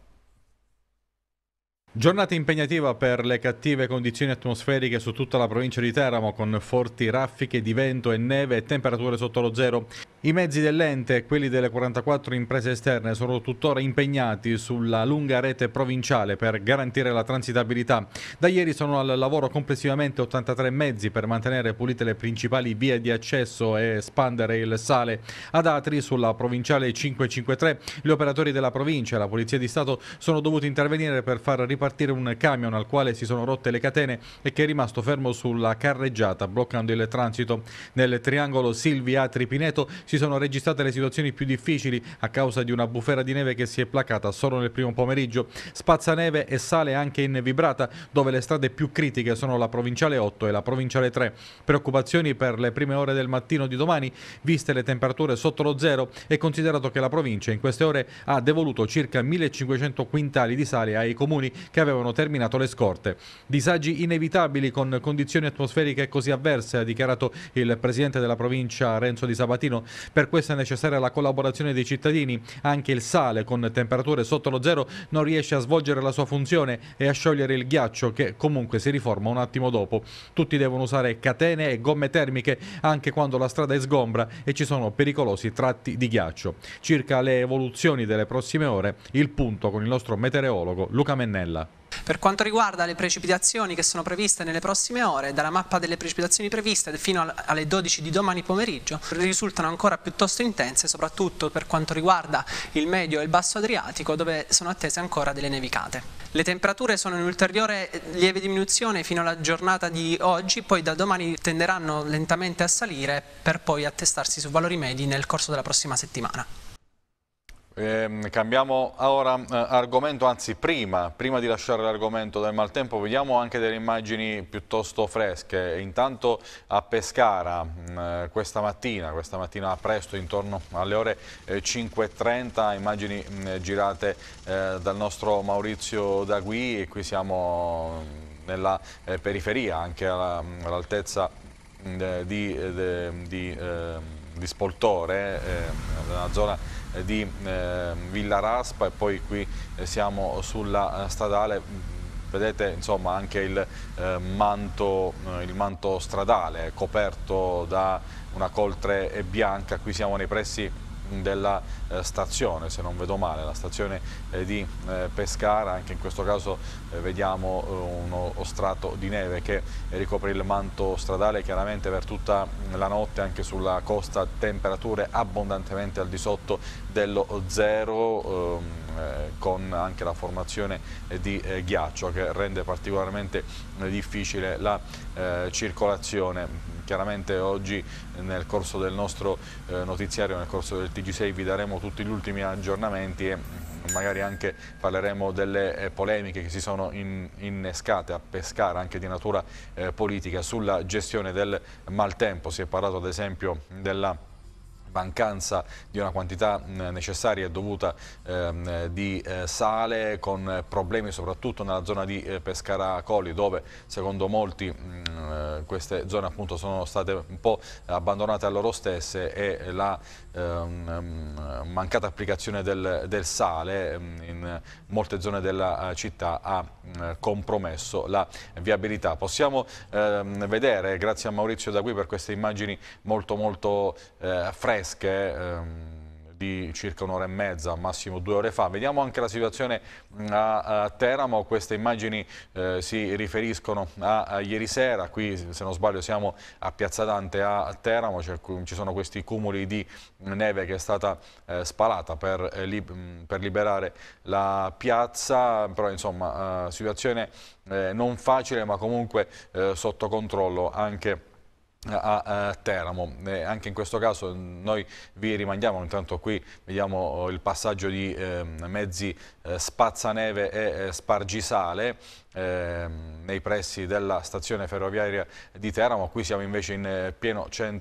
Giornata impegnativa per le cattive condizioni atmosferiche su tutta la provincia di Teramo con forti raffiche di vento e neve e temperature sotto lo zero. I mezzi dell'ente e quelli delle 44 imprese esterne sono tuttora impegnati sulla lunga rete provinciale per garantire la transitabilità. Da ieri sono al lavoro complessivamente 83 mezzi per mantenere pulite le principali vie di accesso e espandere il sale. Ad Atri, sulla provinciale 553, gli operatori della provincia e la Polizia di Stato sono dovuti intervenire per far ripartire un camion al quale si sono rotte le catene e che è rimasto fermo sulla carreggiata bloccando il transito. Nel triangolo Silvi Atri Pineto si si sono registrate le situazioni più difficili a causa di una bufera di neve che si è placata solo nel primo pomeriggio. Spazzaneve e sale anche in Vibrata, dove le strade più critiche sono la provinciale 8 e la provinciale 3. Preoccupazioni per le prime ore del mattino di domani, viste le temperature sotto lo zero e considerato che la provincia in queste ore ha devoluto circa 1500 quintali di sale ai comuni che avevano terminato le scorte. Disagi inevitabili con condizioni atmosferiche così avverse, ha dichiarato il presidente della provincia Renzo Di Sabatino, per questo è necessaria la collaborazione dei cittadini. Anche il sale, con temperature sotto lo zero, non riesce a svolgere la sua funzione e a sciogliere il ghiaccio, che comunque si riforma un attimo dopo. Tutti devono usare catene e gomme termiche, anche quando la strada è sgombra e ci sono pericolosi tratti di ghiaccio. Circa le evoluzioni delle prossime ore, il punto con il nostro meteorologo Luca Mennella. Per quanto riguarda le precipitazioni che sono previste nelle prossime ore, dalla mappa delle precipitazioni previste fino alle 12 di domani pomeriggio risultano ancora piuttosto intense, soprattutto per quanto riguarda il medio e il basso Adriatico, dove sono attese ancora delle nevicate. Le temperature sono in ulteriore eh, lieve diminuzione fino alla giornata di oggi, poi da domani tenderanno lentamente a salire per poi attestarsi su valori medi nel corso della prossima settimana. Eh, cambiamo ora eh, argomento, anzi prima, prima di lasciare l'argomento del maltempo vediamo anche delle immagini piuttosto fresche. Intanto a Pescara mh, mm, eh, questa mattina, questa mattina presto intorno alle ore eh, 5.30, immagini mh, mm, girate eh, dal nostro Maurizio Dagui e qui siamo mm, nella eh, periferia, anche all'altezza all di, di, di, ehm, di, Spoltore, nella zona eh, di ehm, Villa Raspa e poi qui eh, siamo sulla eh, stradale vedete insomma, anche il, eh, manto, eh, il, manto, stradale coperto da una coltre bianca, qui siamo nei pressi della eh, stazione, se non vedo male, la stazione eh, di eh, Pescara, anche in questo caso vediamo uno strato di neve che ricopre il manto stradale chiaramente per tutta la notte anche sulla costa temperature abbondantemente al di sotto dello zero ehm, eh, con anche la formazione di eh, ghiaccio che rende particolarmente eh, difficile la circolazione. Chiaramente oggi nel corso del nostro notiziario, nel corso del TG6 vi daremo tutti gli ultimi aggiornamenti e mm, magari anche parleremo delle polemiche che si sono innescate a pescare anche di natura politica sulla gestione del maltempo, si è parlato ad esempio della mancanza di una quantità necessaria e dovuta ehm, di eh, sale, con problemi soprattutto nella zona di eh, Pescara Colli, dove secondo molti queste zone appunto sono state un po' abbandonate a loro stesse e la ehm, mancata applicazione del, del sale in molte zone della eh, città ha compromesso la viabilità. Possiamo ehm, vedere, grazie a Maurizio da qui per queste immagini molto molto fresche, tedesche ehm, di circa un'ora e mezza, massimo due ore fa. Vediamo anche la situazione mm, a, a Teramo, queste immagini eh, si riferiscono a, a, ieri sera, qui se non sbaglio siamo a Piazza Dante a Teramo, ci sono questi cumuli di neve che è stata eh, spalata per, eh, li, mm, per, liberare la piazza, però insomma eh, situazione eh, non facile ma comunque eh, sotto controllo anche a Teramo. Eh, anche in questo caso noi vi rimandiamo, intanto qui vediamo eh, il passaggio di eh, mezzi eh, spazzaneve e eh, spargisale ehm, nei pressi della stazione ferroviaria di Teramo, qui siamo invece in eh, pieno centro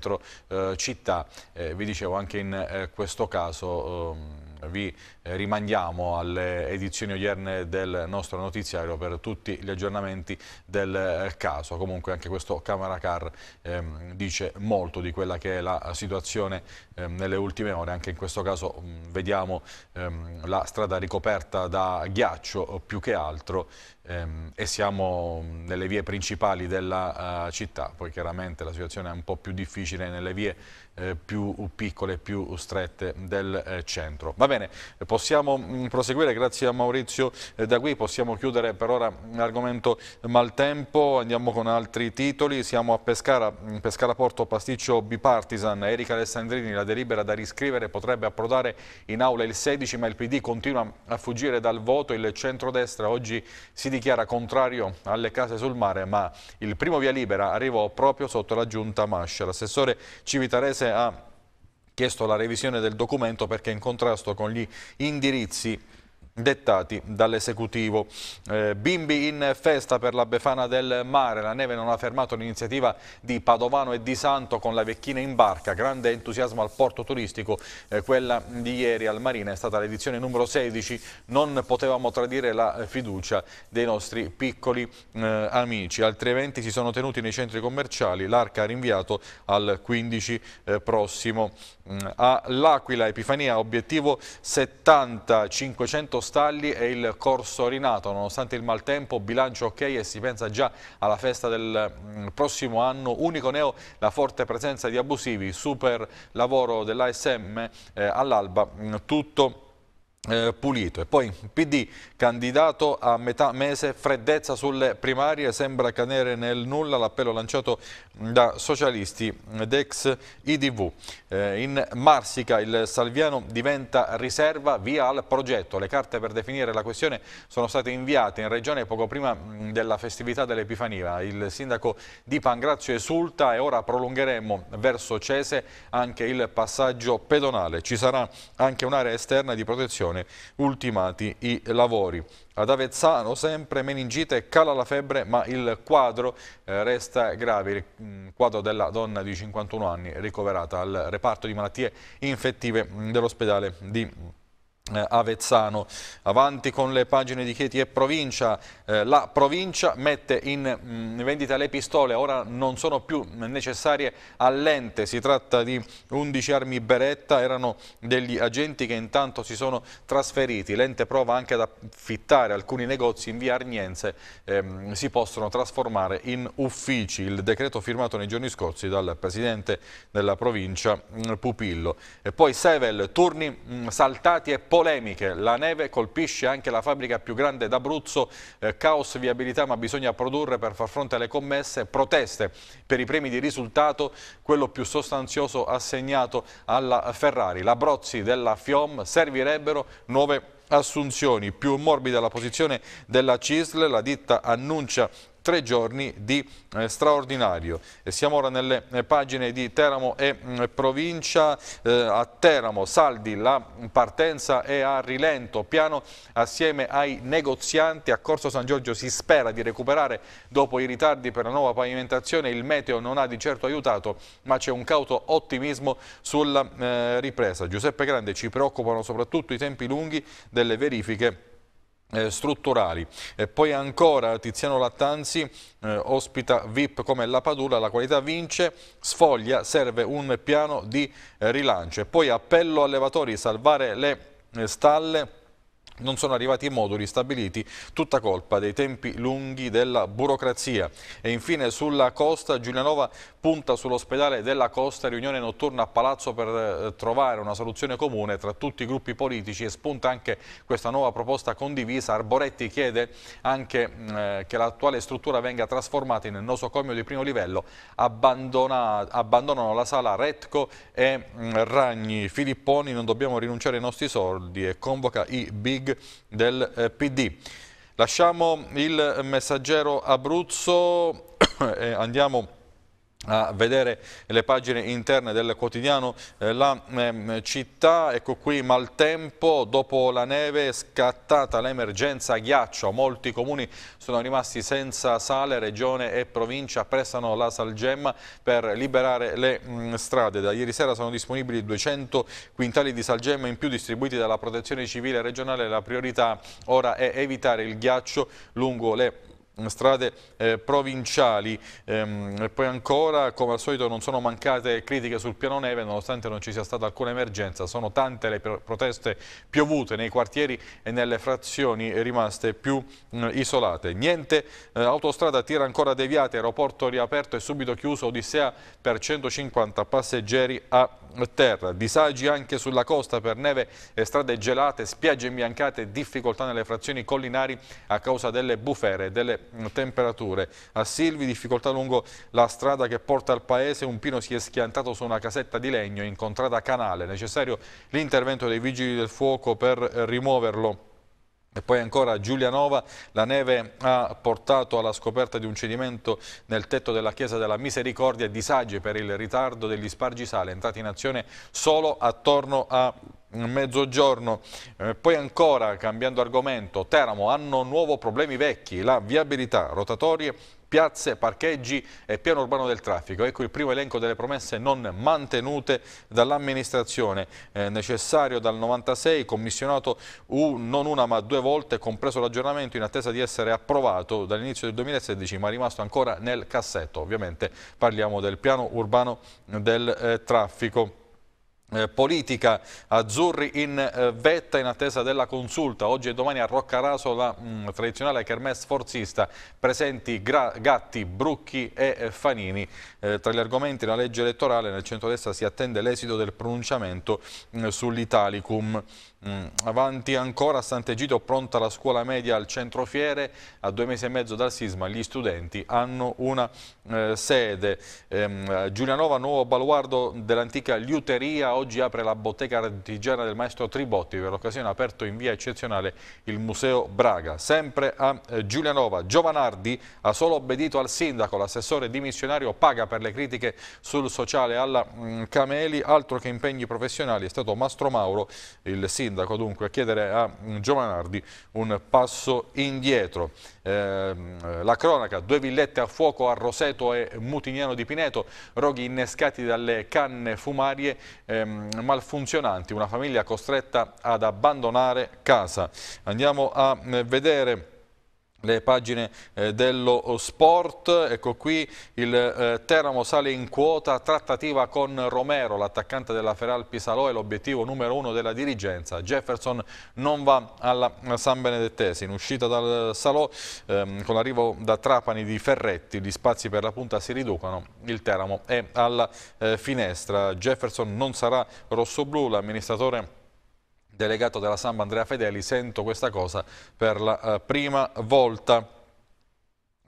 città, vi dicevo anche in questo caso ehm, vi eh, rimandiamo alle edizioni odierne del nostro notiziario per tutti gli aggiornamenti del eh, caso. Comunque anche questo Camera Car ehm, dice molto di quella che è la situazione ehm, nelle ultime ore. Anche in questo caso mh, mm, vediamo ehm, la strada ricoperta da ghiaccio eh, più che altro ehm, e siamo mm, nelle vie principali della uh, città. Poi chiaramente la situazione è un po' più difficile nelle vie eh, più piccole, più strette del eh, centro. Va bene, possiamo Possiamo mm, proseguire, grazie a Maurizio eh, da qui, possiamo chiudere per ora l'argomento mm, maltempo, andiamo con altri titoli, siamo a Pescara, mm, Pescara Porto Pasticcio Bipartisan, Erika Alessandrini, la delibera da riscrivere potrebbe approdare in aula il 16 ma il PD continua a fuggire dal voto, il centrodestra oggi si dichiara contrario alle case sul mare ma il primo via libera arrivò proprio sotto la giunta Mascia, l'assessore Civitarese ha chiesto la revisione del documento perché in contrasto con gli indirizzi dettati dall'esecutivo. Eh, bimbi in festa per la Befana del Mare, la neve non ha fermato l'iniziativa di Padovano e di Santo con la vecchina in barca, grande entusiasmo al porto turistico, eh, quella di ieri al Marina è stata l'edizione numero 16, non potevamo tradire la fiducia dei nostri piccoli eh, amici. Altri eventi si sono tenuti nei centri commerciali, l'Arca ha rinviato al 15 eh, prossimo. Mm, a L'Aquila, Epifania, obiettivo 70, 560 Stalli e il corso rinato. Nonostante il maltempo, bilancio ok e si pensa già alla festa del mm, prossimo anno. Unico neo la forte presenza di abusivi, super lavoro dell'ASM eh, all'alba, mm, tutto eh, pulito. E poi PD candidato a metà mese, freddezza sulle primarie, sembra cadere nel nulla l'appello lanciato da socialisti d'ex IDV. Eh, in Marsica il Salviano diventa riserva via al progetto. Le carte per definire la questione sono state inviate in regione poco prima della festività dell'Epifania. Il sindaco di Pangrazio esulta e ora prolungheremo verso Cese anche il passaggio pedonale. Ci sarà anche un'area esterna di protezione Frosinone, ultimati i lavori. Ad Avezzano sempre meningite cala la febbre ma il quadro eh, resta grave, il mm, quadro della donna di 51 anni ricoverata al reparto di malattie infettive mm, dell'ospedale di eh, Avezzano. Avanti con le pagine di Chieti e provincia, eh, la provincia mette in mh, mm, vendita le pistole, ora non sono più necessarie all'ente, si tratta di 11 armi beretta, erano degli agenti che intanto si sono trasferiti, l'ente prova anche ad affittare alcuni negozi in via Arniense, ehm, si possono trasformare in uffici, il decreto firmato nei giorni scorsi dal presidente della provincia mh, mm, Pupillo. E poi Sevel, turni mh, mm, saltati e poi polemiche. La neve colpisce anche la fabbrica più grande d'Abruzzo, eh, caos viabilità ma bisogna produrre per far fronte alle commesse, proteste per i premi di risultato, quello più sostanzioso assegnato alla Ferrari. La Brozzi della FIOM servirebbero nuove assunzioni. Più morbida la posizione della CISL, la ditta annuncia tre giorni di eh, straordinario. Siamo ora nelle eh, pagine di Teramo e mm, provincia. Eh, a Teramo, Saldi, la partenza è a rilento, piano assieme ai negozianti. A Corso San Giorgio si spera di recuperare dopo i ritardi per la nuova pavimentazione. Il meteo non ha di certo aiutato, ma c'è un cauto ottimismo sulla ripresa. Giuseppe Grande ci preoccupano soprattutto i tempi lunghi delle verifiche eh, strutturali. E poi ancora Tiziano Lattanzi eh, ospita VIP come la Padula, la qualità vince, sfoglia, serve un piano di eh, rilancio. E poi appello allevatori, salvare le eh, stalle non sono arrivati i moduli stabiliti, tutta colpa dei tempi lunghi della burocrazia. E infine sulla costa, Giulianova punta sull'ospedale della costa, riunione notturna a Palazzo per eh, trovare una soluzione comune tra tutti i gruppi politici e spunta anche questa nuova proposta condivisa. Arboretti chiede anche mm, eh, che l'attuale struttura venga trasformata in nosocomio di primo livello, Abbandona, abbandonano la sala Retco e mh, mm, Ragni. Filipponi, non dobbiamo rinunciare ai nostri soldi e convoca i big League del eh, PD. Lasciamo il messaggero Abruzzo e andiamo a vedere le pagine interne del quotidiano eh, la eh, città, ecco qui maltempo, dopo la neve è scattata l'emergenza ghiaccio, molti comuni sono rimasti senza sale, regione e provincia prestano la salgemma per liberare le mh, mm, strade, da ieri sera sono disponibili 200 quintali di salgemma in più distribuiti dalla protezione civile regionale, la priorità ora è evitare il ghiaccio lungo le strade eh, provinciali. Ehm, poi ancora, come al solito, non sono mancate critiche sul piano neve, nonostante non ci sia stata alcuna emergenza. Sono tante le proteste piovute nei quartieri e nelle frazioni rimaste più mh, mm, isolate. Niente, eh, autostrada tira ancora deviate, aeroporto riaperto e subito chiuso, Odissea per 150 passeggeri a terra. Disagi anche sulla costa per neve e strade gelate, spiagge imbiancate, difficoltà nelle frazioni collinari a causa delle bufere e delle temperature. A Silvi difficoltà lungo la strada che porta al paese, un pino si è schiantato su una casetta di legno in contrada Canale, È necessario l'intervento dei vigili del fuoco per rimuoverlo. E poi ancora a Giulianova, la neve ha portato alla scoperta di un cedimento nel tetto della Chiesa della Misericordia e disagi per il ritardo degli spargisale entrati in azione solo attorno a mezzogiorno. Eh, poi ancora, cambiando argomento, Teramo hanno nuovo problemi vecchi, la viabilità, rotatorie, piazze, parcheggi e piano urbano del traffico. Ecco il primo elenco delle promesse non mantenute dall'amministrazione. Eh, necessario dal 96, commissionato un, non una ma due volte, compreso l'aggiornamento in attesa di essere approvato dall'inizio del 2016, ma rimasto ancora nel cassetto. Ovviamente parliamo del piano urbano del eh, traffico. Eh, politica azzurri in eh, vetta in attesa della consulta. Oggi e domani a Roccaraso la mh, mm, tradizionale kermesse forzista presenti Gra Gatti, Brucchi e eh, Fanini. Eh, tra gli argomenti la legge elettorale nel centro-destra si attende l'esito del pronunciamento mm, sull'Italicum. Mm, avanti ancora a Sant'Egidio, pronta la scuola media al centro fiere, a due mesi e mezzo dal sisma gli studenti hanno una eh, sede. Ehm, Giulianova, nuovo baluardo dell'antica liuteria, oggi apre la bottega artigiana del maestro Tribotti, per l'occasione ha aperto in via eccezionale il Museo Braga. Sempre a eh, Giulianova, Giovanardi ha solo obbedito al sindaco, l'assessore dimissionario paga per le critiche sul sociale alla mh, mm, Cameli, altro che impegni professionali, è stato Mastro Mauro, il sindaco sindaco dunque a chiedere a mm, Giovanardi un passo indietro. Eh, la cronaca, due villette a fuoco a Roseto e Mutignano di Pineto, roghi innescati dalle canne fumarie ehm, malfunzionanti, una famiglia costretta ad abbandonare casa. Andiamo a eh, vedere le pagine eh, dello sport, ecco qui il eh, Teramo sale in quota, trattativa con Romero, l'attaccante della Feral Pisalò e l'obiettivo numero uno della dirigenza, Jefferson non va alla San Benedettese, in uscita dal Salò ehm, con l'arrivo da Trapani di Ferretti, gli spazi per la punta si riducono, il Teramo è alla eh, finestra, Jefferson non sarà rossoblu, l'amministratore delegato della Samba Andrea Fedeli, sento questa cosa per la eh, prima volta.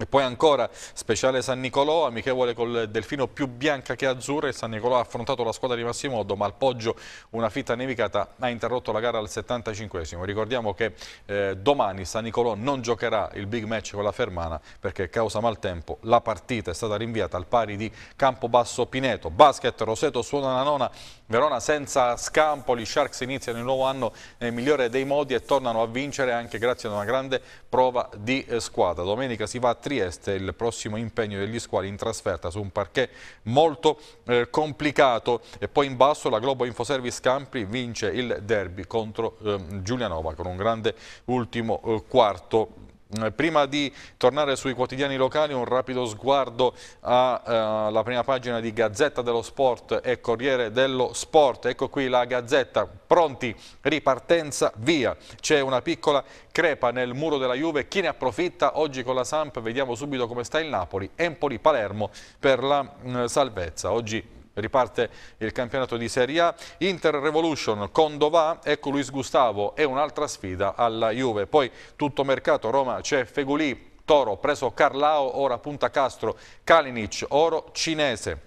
E poi ancora speciale San Nicolò, amichevole col Delfino più bianca che azzurra. Il San Nicolò ha affrontato la squadra di Massimodo, ma al Poggio una fitta nevicata ha interrotto la gara al 75 Ricordiamo che eh, domani San Nicolò non giocherà il big match con la Fermana perché causa maltempo. La partita è stata rinviata al pari di Campobasso Pineto. Basket, Roseto suona la nona, Verona senza scampoli. Sharks iniziano il nuovo anno nel migliore dei modi e tornano a vincere anche grazie ad una grande prova di eh, squadra. Domenica si va a Trieste, il prossimo impegno degli squali in trasferta su un parquet molto eh, complicato e poi in basso la Globo Infoservice Campri vince il derby contro eh, Giulianova con un grande ultimo eh, quarto eh, prima di tornare sui quotidiani locali un rapido sguardo alla eh, prima pagina di Gazzetta dello Sport e Corriere dello Sport. Ecco qui la Gazzetta, pronti, ripartenza, via. C'è una piccola crepa nel muro della Juve, chi ne approfitta? Oggi con la Samp vediamo subito come sta il Napoli, Empoli, Palermo per la mh, mm, salvezza. Oggi Riparte il campionato di Serie A. Inter Revolution, Condovà, ecco Luis Gustavo e un'altra sfida alla Juve. Poi tutto mercato, Roma c'è Fegulì, Toro, preso Carlao, ora Punta Castro, Kalinic, Oro, Cinese.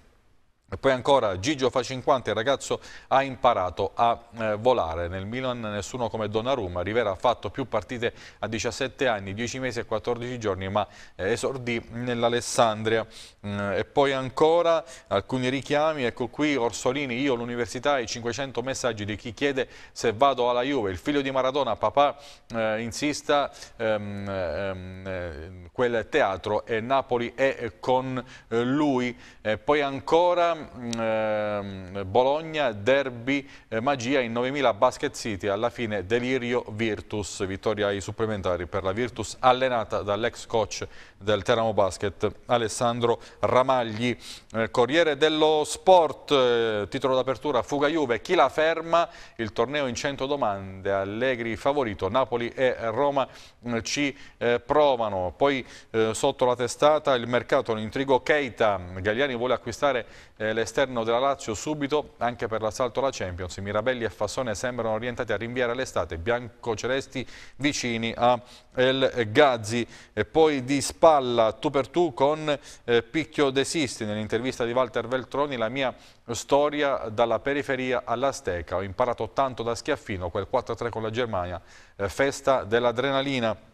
E poi ancora Gigio fa 50, il ragazzo ha imparato a eh, volare. Nel Milan nessuno come Donnarumma, Rivera ha fatto più partite a 17 anni, 10 mesi e 14 giorni, ma eh, esordì nell'Alessandria. Mm, e poi ancora alcuni richiami, ecco qui Orsolini, io l'università e 500 messaggi di chi chiede se vado alla Juve. Il figlio di Maradona, papà eh, insista, ehm, ehm, eh, quel teatro e Napoli è eh, con eh, lui. E poi ancora Ehm, eh, Bologna, derby, eh, magia in 9000 Basket City, alla fine delirio Virtus, vittoria ai supplementari per la Virtus allenata dall'ex coach del Teramo Basket Alessandro Ramagli. Eh, Corriere dello Sport, eh, titolo d'apertura Fuga Juve, chi la ferma? Il torneo in 100 domande, Allegri favorito, Napoli e Roma eh, ci eh, provano. Poi sotto la testata il mercato, l'intrigo Keita, Gagliani vuole acquistare eh, l'esterno della Lazio subito anche per l'assalto alla Champions. Mirabelli e Fassone sembrano orientati a rinviare l'estate. Biancocelesti vicini a El Gazzi. E poi di spalla tu per tu con eh, Picchio Desisti Nell'intervista di Walter Veltroni la mia storia dalla periferia all'Asteca. Ho imparato tanto da Schiaffino, quel 4-3 con la Germania. Eh, festa dell'adrenalina.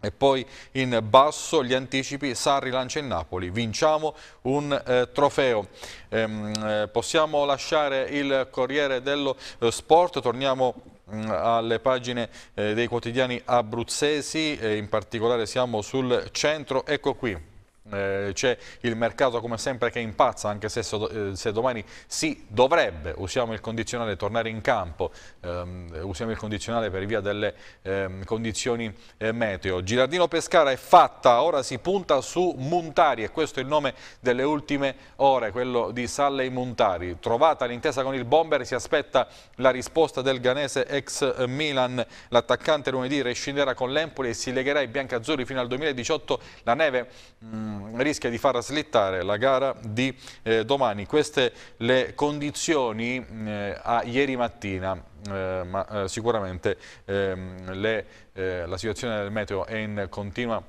E poi in basso gli anticipi, Sarri lancia in Napoli, vinciamo un eh, trofeo. Ehm, eh, possiamo lasciare il Corriere dello eh, Sport, torniamo mm, alle pagine eh, dei quotidiani abruzzesi, eh, in particolare siamo sul centro, ecco qui eh, c'è il mercato come sempre che impazza, anche se, eh, se, domani si dovrebbe, usiamo il condizionale, tornare in campo, ehm, usiamo il condizionale per via delle ehm, condizioni eh, meteo. Girardino Pescara è fatta, ora si punta su Montari e questo è il nome delle ultime ore, quello di Salley Montari, Trovata l'intesa con il bomber, si aspetta la risposta del ganese ex Milan. L'attaccante lunedì rescinderà con l'Empoli e si legherà ai biancazzurri fino al 2018. La neve... Mh, mm, rischia di far slittare la gara di eh, domani. Queste le condizioni mm, eh, a ieri mattina, eh, ma eh, sicuramente ehm, le, eh, la situazione del meteo è in continua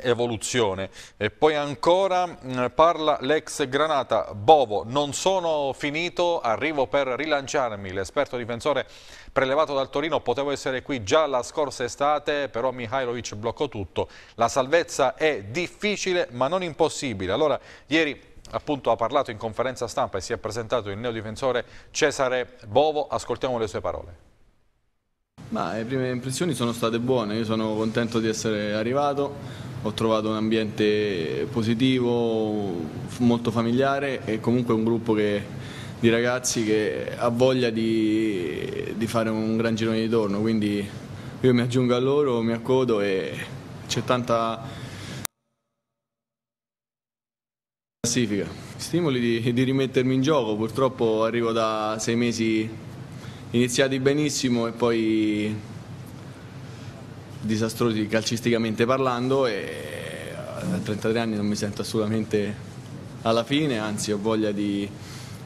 evoluzione. E poi ancora mm, parla l'ex Granata Bovo, non sono finito, arrivo per rilanciarmi, l'esperto difensore prelevato dal Torino potevo essere qui già la scorsa estate, però Mihailovic bloccò tutto, la salvezza è difficile ma non impossibile. Allora ieri appunto ha parlato in conferenza stampa e si è presentato il neodifensore Cesare Bovo, ascoltiamo le sue parole. Ma le prime impressioni sono state buone, io sono contento di essere arrivato, ho trovato un ambiente positivo, molto familiare e comunque un gruppo che, di ragazzi che ha voglia di, di, fare un gran girone di torno, quindi io mi aggiungo a loro, mi accodo e c'è tanta classifica. Stimoli di, di rimettermi in gioco, purtroppo arrivo da sei mesi iniziati benissimo e poi disastrosi calcisticamente parlando e eh, a 33 anni non mi sento assolutamente alla fine, anzi ho voglia di,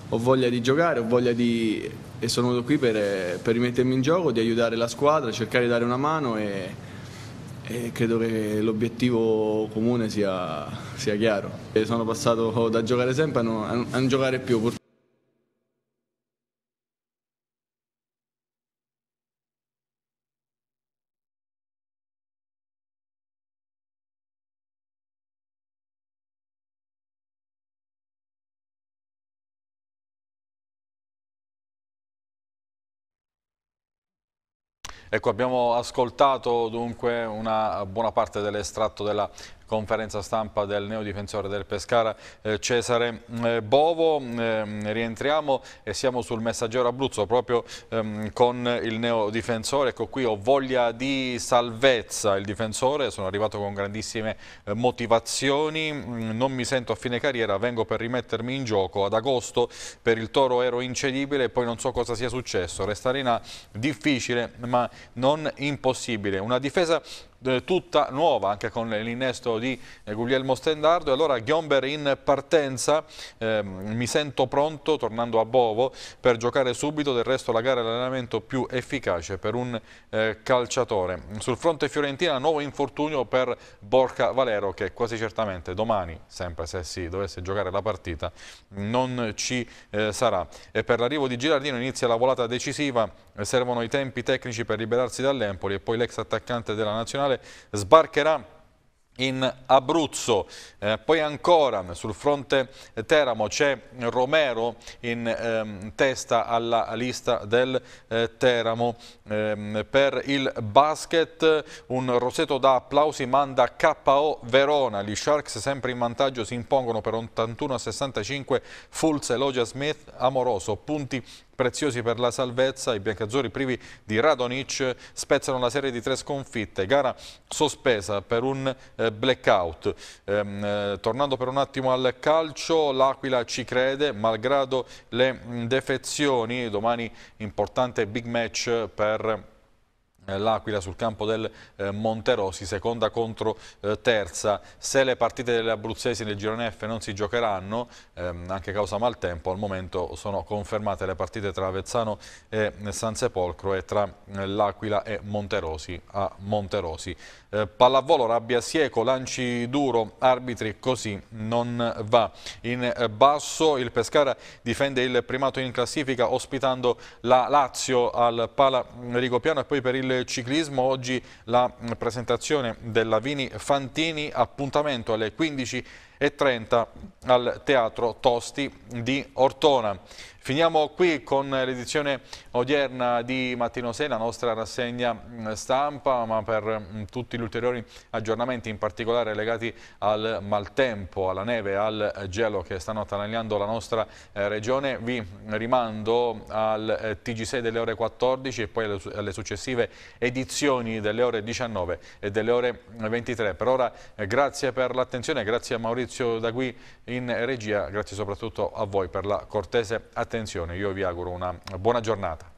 ho voglia di giocare, ho voglia di, e sono venuto qui per, per, rimettermi in gioco, di aiutare la squadra, cercare di dare una mano e, e credo che l'obiettivo comune sia, sia chiaro. E sono passato da giocare sempre a non, a non giocare più. purtroppo. Ecco, abbiamo ascoltato dunque una buona parte dell'estratto della conferenza stampa del neodifensore del Pescara eh, Cesare eh, Bovo. Mm, eh, rientriamo e siamo sul messaggero Abruzzo proprio ehm, con il neodifensore. Ecco qui ho voglia di salvezza il difensore, sono arrivato con grandissime eh, motivazioni, mm, non mi sento a fine carriera, vengo per rimettermi in gioco. Ad agosto per il Toro ero incedibile e poi non so cosa sia successo. Restare in A difficile ma non impossibile. Una difesa eh, tutta nuova anche con l'innesto di eh, Guglielmo Stendardo e allora Ghiomber in partenza eh, mi sento pronto tornando a Bovo per giocare subito del resto la gara è l'allenamento più efficace per un eh, calciatore sul fronte Fiorentina nuovo infortunio per Borca Valero che quasi certamente domani sempre se si dovesse giocare la partita non ci sarà e per l'arrivo di Girardino inizia la volata decisiva servono i tempi tecnici per liberarsi dall'Empoli e poi l'ex attaccante della nazionale sbarcherà in Abruzzo, eh, poi ancora sul fronte Teramo c'è Romero in ehm, testa alla lista del eh, Teramo ehm, per il basket un Roseto da applausi manda KO Verona gli Sharks sempre in vantaggio si impongono per 81 a 65 Fulz, Elogia Smith, Amoroso punti Preziosi per la salvezza, i biancazzori privi di Radonic spezzano la serie di tre sconfitte, gara sospesa per un eh, blackout. Ehm, eh, tornando per un attimo al calcio, l'Aquila ci crede, malgrado le defezioni, domani importante big match per eh, l'Aquila sul campo del eh, Monterosi, seconda contro eh, terza. Se le partite delle abruzzesi nel girone F non si giocheranno, ehm, anche causa maltempo, al momento sono confermate le partite tra Avezzano e Sansepolcro e tra l'Aquila e Monterosi a Monterosi. Pallavolo, rabbia sieco, lanci duro, arbitri, così non va. In basso il Pescara difende il primato in classifica ospitando la Lazio al Pala Rigopiano e poi per il ciclismo, oggi la mm, presentazione della Vini Fantini, appuntamento alle 15.30 al Teatro Tosti di Ortona. Finiamo qui con l'edizione odierna di Mattino 6, la nostra rassegna stampa, ma per tutti gli ulteriori aggiornamenti, in particolare legati al maltempo, alla neve, al gelo che stanno attanagliando la nostra eh, regione, vi rimando al eh, TG6 delle ore 14 e poi alle successive edizioni delle ore 19 e delle ore 23. Per ora eh, grazie per l'attenzione, grazie a Maurizio da in regia, grazie soprattutto a voi per la cortese attenzione attenzione. Io vi auguro una buona giornata.